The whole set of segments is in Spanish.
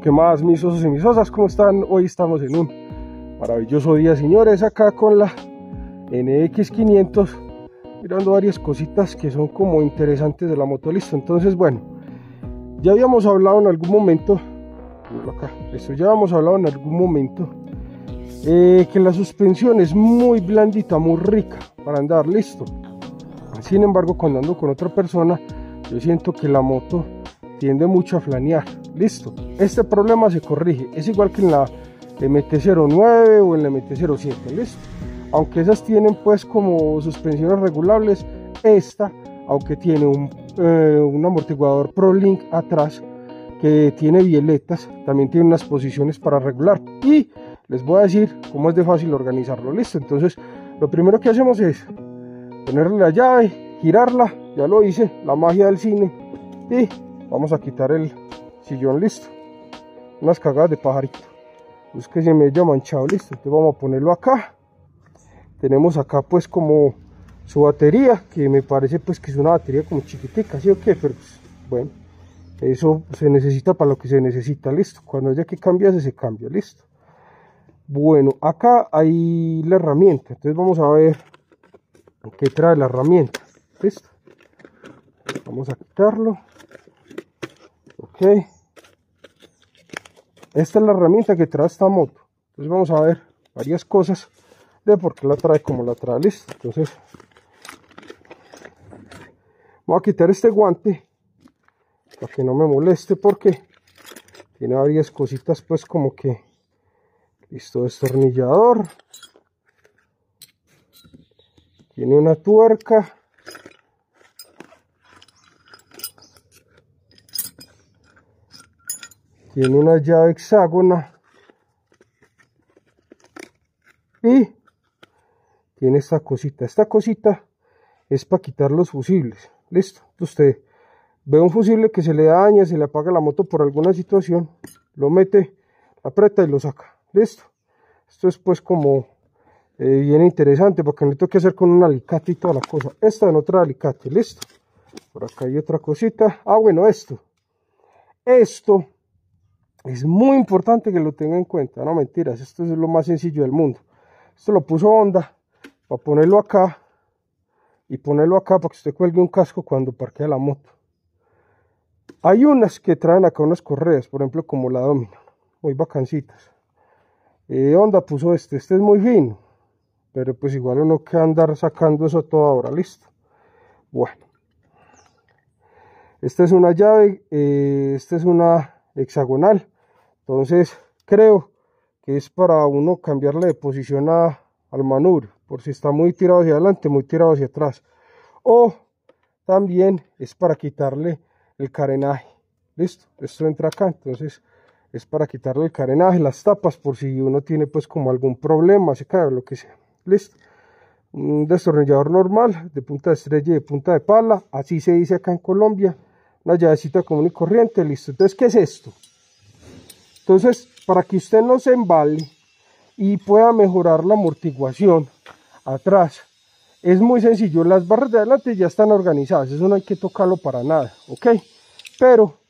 ¿Qué más, mis osos y mis osas ¿Cómo están? Hoy estamos en un maravilloso día, señores, acá con la NX500, mirando varias cositas que son como interesantes de la moto. Listo, entonces, bueno, ya habíamos hablado en algún momento, acá, esto ya habíamos hablado en algún momento, eh, que la suspensión es muy blandita, muy rica para andar, listo. Sin embargo, cuando ando con otra persona, yo siento que la moto tiende mucho a flanear. Listo, este problema se corrige. Es igual que en la MT-09 o en la MT-07. Listo. Aunque esas tienen pues como suspensiones regulables, esta, aunque tiene un, amortiguador eh, un amortiguador ProLink atrás que tiene violetas, también tiene unas posiciones para regular. Y les voy a decir cómo es de fácil organizarlo. Listo, entonces lo primero que hacemos es ponerle la llave, girarla, ya lo hice, la magia del cine. Y vamos a quitar el sillón listo unas cagadas de pajarito es que se me haya manchado listo entonces vamos a ponerlo acá tenemos acá pues como su batería que me parece pues que es una batería como chiquitica ¿sí o qué? pero pues, bueno eso se necesita para lo que se necesita listo cuando haya que cambiarse se cambia listo bueno acá hay la herramienta entonces vamos a ver qué trae la herramienta listo vamos a quitarlo ok esta es la herramienta que trae esta moto entonces vamos a ver varias cosas de por qué la trae como la trae listo entonces voy a quitar este guante para que no me moleste porque tiene varias cositas pues como que listo destornillador tiene una tuerca tiene una llave hexágona y tiene esta cosita esta cosita es para quitar los fusibles listo usted ve un fusible que se le daña se le apaga la moto por alguna situación lo mete aprieta y lo saca listo esto es pues como eh, bien interesante porque no tengo que hacer con un alicate y toda la cosa esta en otra alicate listo por acá hay otra cosita ah bueno esto esto es muy importante que lo tenga en cuenta, no mentiras, esto es lo más sencillo del mundo. Esto lo puso Honda para ponerlo acá y ponerlo acá para que usted cuelgue un casco cuando parquea la moto. Hay unas que traen acá unas correas, por ejemplo como la Domino, muy bacancitas. Eh, Honda puso este, este es muy fino, pero pues igual uno que andar sacando eso todo ahora, listo. Bueno, esta es una llave, eh, esta es una hexagonal entonces creo que es para uno cambiarle de posición al manubrio, por si está muy tirado hacia adelante, muy tirado hacia atrás. O también es para quitarle el carenaje. Listo, esto entra acá, entonces es para quitarle el carenaje, las tapas, por si uno tiene pues como algún problema, se cae lo que sea. Listo. Un destornillador normal, de punta de estrella y de punta de pala, así se dice acá en Colombia. Una llavecita común y corriente, listo. Entonces, ¿qué es esto? Entonces, para que usted no se embale y pueda mejorar la amortiguación atrás, es muy sencillo. Las barras de adelante ya están organizadas, eso no hay que tocarlo para nada, ¿ok? Pero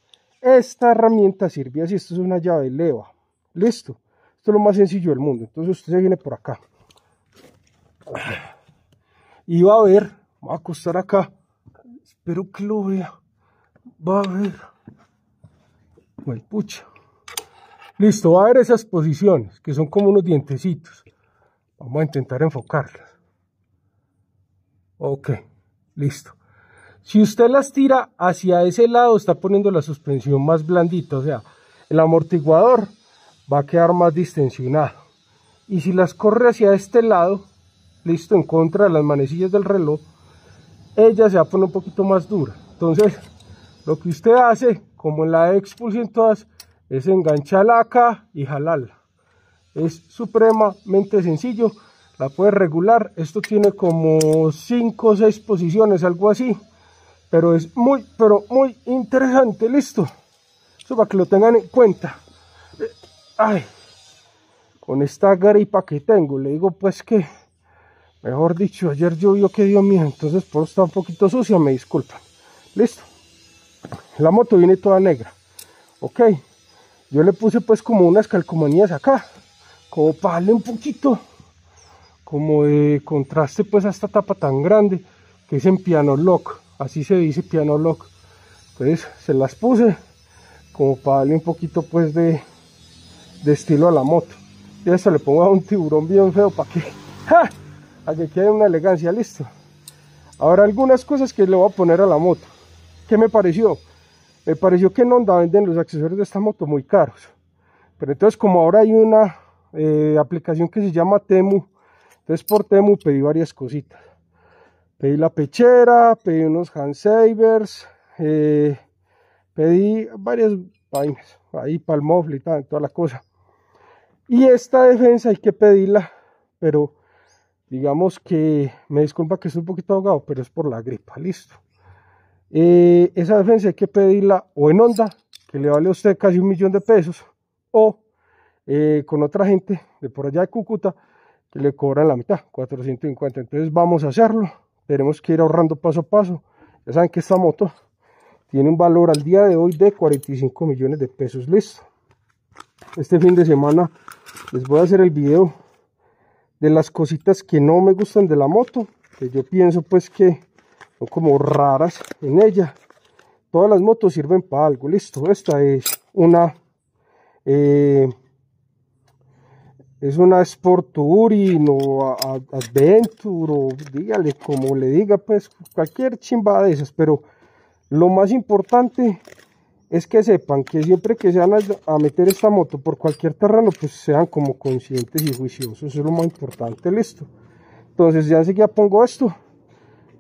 esta herramienta sirve así, esto es una llave leva, listo. Esto es lo más sencillo del mundo. Entonces usted se viene por acá. Y va a ver, va a acostar acá. Espero que lo vea. Va a ver. Bueno, pucha. Listo, va a ver esas posiciones, que son como unos dientecitos. Vamos a intentar enfocarlas. Ok, listo. Si usted las tira hacia ese lado, está poniendo la suspensión más blandita, o sea, el amortiguador va a quedar más distensionado. Y si las corre hacia este lado, listo, en contra de las manecillas del reloj, ella se va a poner un poquito más dura. Entonces, lo que usted hace, como en la expulsión todas, es engancharla acá y jalarla. Es supremamente sencillo, la puedes regular. Esto tiene como 5 o 6 posiciones, algo así. Pero es muy, pero muy interesante, listo. Eso para que lo tengan en cuenta. Eh, ay, con esta gripa que tengo, le digo pues que, mejor dicho, ayer llovió que dio mío entonces por estar un poquito sucia, me disculpan. Listo. La moto viene toda negra. Ok yo le puse pues como unas calcomanías acá, como para darle un poquito, como de contraste pues a esta tapa tan grande, que es en piano lock, así se dice piano lock. Entonces se las puse como para darle un poquito pues de, estilo a la moto. Y eso le pongo a un tiburón bien feo para que, ¡ja! a que quede una elegancia, listo. Ahora algunas cosas que le voy a poner a la moto. ¿Qué me pareció? me pareció que en Honda venden los accesorios de esta moto muy caros. Pero entonces como ahora hay una eh, aplicación que se llama Temu, entonces por Temu pedí varias cositas. Pedí la pechera, pedí unos hand savers, eh, pedí varias vainas, ahí palmofle y tal, toda la cosa. Y esta defensa hay que pedirla, pero digamos que me disculpa que estoy un poquito ahogado, pero es por la gripa, listo. Eh, esa defensa hay que pedirla o en onda, que le vale a usted casi un millón de pesos, o eh, con otra gente de por allá de Cúcuta, que le cobran la mitad, 450. Entonces vamos a hacerlo, tenemos que ir ahorrando paso a paso. Ya saben que esta moto tiene un valor al día de hoy de 45 millones de pesos, listo. Este fin de semana les voy a hacer el video de las cositas que no me gustan de la moto, que yo pienso pues que son como raras en ella. Todas las motos sirven para algo, listo. Esta es una eh, es una Sport Touring o Adventure dígale como le diga, pues cualquier chimba de esas, pero lo más importante es que sepan que siempre que se van a, meter esta moto por cualquier terreno, pues sean como conscientes y juiciosos, eso es lo más importante, listo. Entonces ya sé ya pongo esto.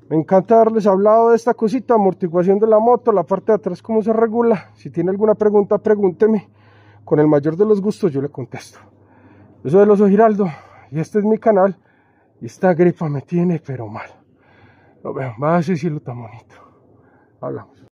Me encanta haberles hablado de esta cosita, amortiguación de la moto, la parte de atrás, cómo se regula. Si tiene alguna pregunta, pregúnteme. Con el mayor de los gustos yo le contesto. Yo soy el oso Giraldo y este es mi canal. Y esta gripa me tiene pero mal. lo veo más y tan bonito. Hablamos.